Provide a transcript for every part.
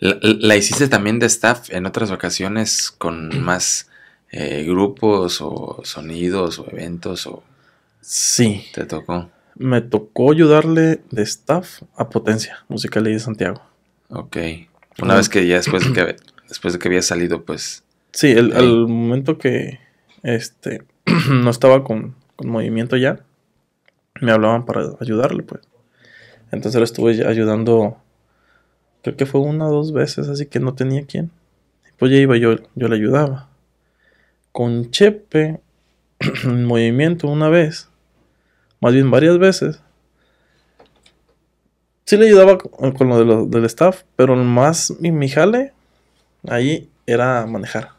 La, hiciste también de staff en otras ocasiones con más eh, grupos o sonidos o eventos o... Sí. ¿Te tocó? Me tocó ayudarle de staff a Potencia, Musical y de Santiago. Ok. Una vez que ya después de que, después de que había salido, pues... Sí, el, al momento que este no estaba con, con movimiento ya, me hablaban para ayudarle, pues. Entonces lo estuve ayudando que fue una o dos veces, así que no tenía quien. Pues ya iba yo, yo le ayudaba. Con Chepe, en movimiento una vez, más bien varias veces. Sí le ayudaba eh, con, lo, del staff, pero más mi, mi jale ahí era manejar.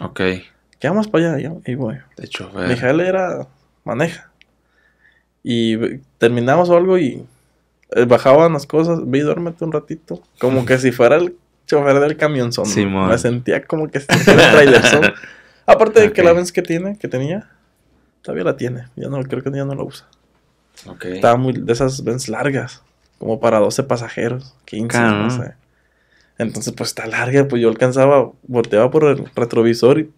Ok. Ya más para allá, y De hecho, Mi jale era maneja. Y terminamos algo y eh, bajaban las cosas, vi, duérmete un ratito. Como que si fuera el chofer del camión Sí, me sentía como que si este fuera el trailer Aparte de que la vez que tiene, que tenía, todavía la tiene. Ya no, creo que ya no la usa. Okay. Estaba muy de esas Vens largas, como para 12 pasajeros, 15, no sé. Entonces, pues está larga, pues yo alcanzaba, volteaba por el retrovisor y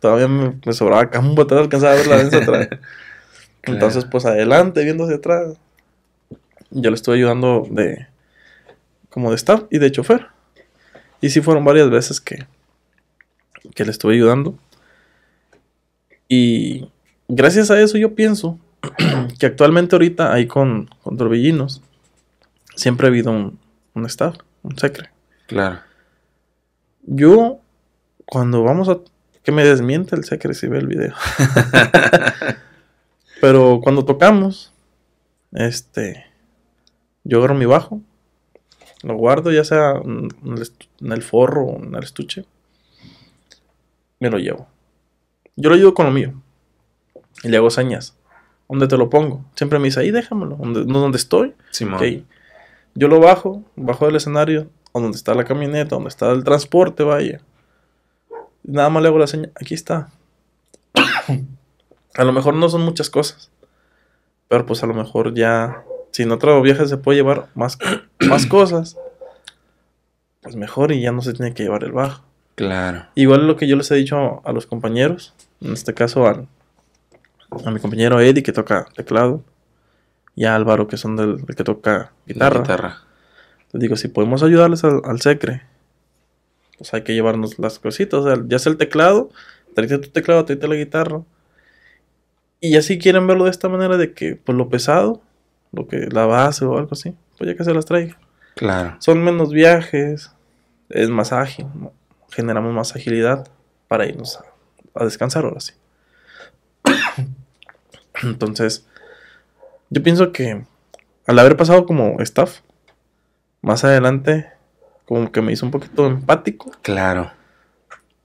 todavía me, sobraba un botón alcanzaba a ver la Benz atrás. Entonces, pues adelante, viendo hacia atrás yo le estuve ayudando de como de staff y de chofer. Y sí fueron varias veces que, que le estuve ayudando. Y gracias a eso yo pienso que actualmente ahorita ahí con, con Torbellinos siempre ha habido un, un staff, un secre. Claro. Yo, cuando vamos a... Que me desmiente el secre si ve el video. Pero cuando tocamos, este... Yo agarro mi bajo, lo guardo ya sea en el forro o en el estuche, me lo llevo. Yo lo llevo con lo mío y le hago señas. ¿Dónde te lo pongo? Siempre me dice, ahí déjamelo, no donde estoy. Okay. Yo lo bajo, bajo del escenario, donde está la camioneta, donde está el transporte, vaya. Nada más le hago la seña. aquí está. a lo mejor no son muchas cosas, pero pues a lo mejor ya si en otro viaje se puede llevar más, más cosas, pues mejor y ya no se tiene que llevar el bajo. Claro. Igual lo que yo les he dicho a los compañeros, en este caso a mi compañero Eddie que toca teclado y a Álvaro que son del, que toca guitarra. Les digo, si podemos ayudarles al, secre, pues hay que llevarnos las cositas, ya sea el teclado, tráete tu teclado, tráete la guitarra. Y así quieren verlo de esta manera de que por pues, lo pesado lo que la base o algo así, pues ya que se las traiga. Claro. Son menos viajes, es más ágil, generamos más agilidad para irnos a, descansar descansar algo así Entonces, yo pienso que al haber pasado como staff, más adelante, como que me hizo un poquito empático. Claro.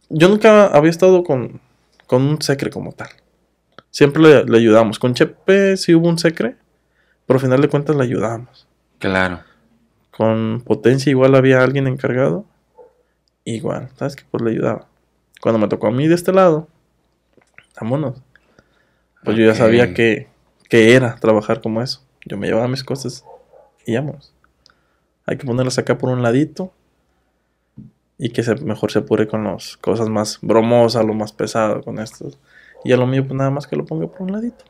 Yo nunca había estado con, un secre como tal. Siempre le, le ayudamos. Con Chepe sí hubo un secre, pero al final de cuentas la ayudamos. Claro. Con potencia igual había alguien encargado. Igual, ¿sabes que Pues le ayudaba. Cuando me tocó a mí de este lado, vámonos. Pues yo ya sabía que, que era trabajar como eso. Yo me llevaba mis cosas y vamos. Hay que ponerlas acá por un ladito y que mejor se apure con las cosas más bromosas, lo más pesado, con estos. Y a lo mío, pues nada más que lo ponga por un ladito.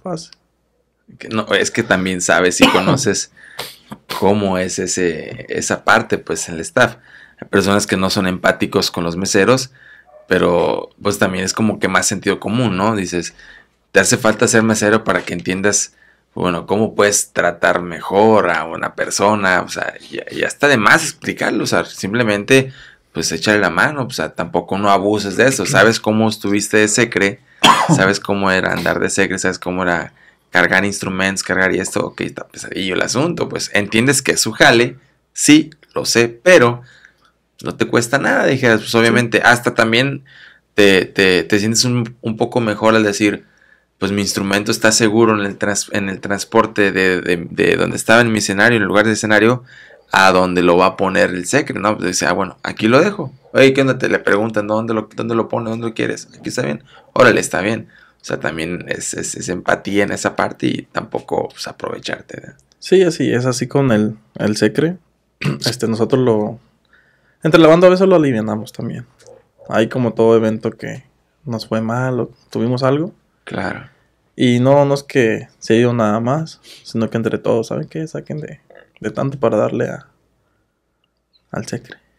Fácil. No, es que también sabes y conoces cómo es ese, esa parte, pues, el staff. Hay personas que no son empáticos con los meseros, pero pues también es como que más sentido común, ¿no? Dices, te hace falta ser mesero para que entiendas, bueno, cómo puedes tratar mejor a una persona, o sea, y, hasta de más explicarlo, o sea, simplemente pues echarle la mano, o sea, tampoco no abuses de eso, sabes cómo estuviste de secre, sabes cómo era andar de secre, sabes cómo era cargar instrumentos, cargar y esto, ok, está pesadillo el asunto, pues entiendes que es su jale, sí, lo sé, pero no te cuesta nada, dijeras, pues obviamente, hasta también te, sientes un, poco mejor al decir, pues mi instrumento está seguro en el, transporte de, de, donde estaba en mi escenario, en el lugar de escenario, a donde lo va a poner el secreto, ¿no? Pues decía, ah, bueno, aquí lo dejo. Oye, ¿qué onda? Te le preguntan, ¿dónde lo, dónde lo pone? ¿Dónde lo quieres? Aquí está bien. Órale, está bien. O sea, también es, empatía en esa parte y tampoco pues, aprovecharte. Sí, así es así con el, secre. este, nosotros lo. Entre la banda a veces lo alivianamos también. Hay como todo evento que nos fue mal o tuvimos algo. Claro. Y no, no es que se haya ido nada más, sino que entre todos, ¿saben qué? Saquen de, de tanto para darle a, al secre.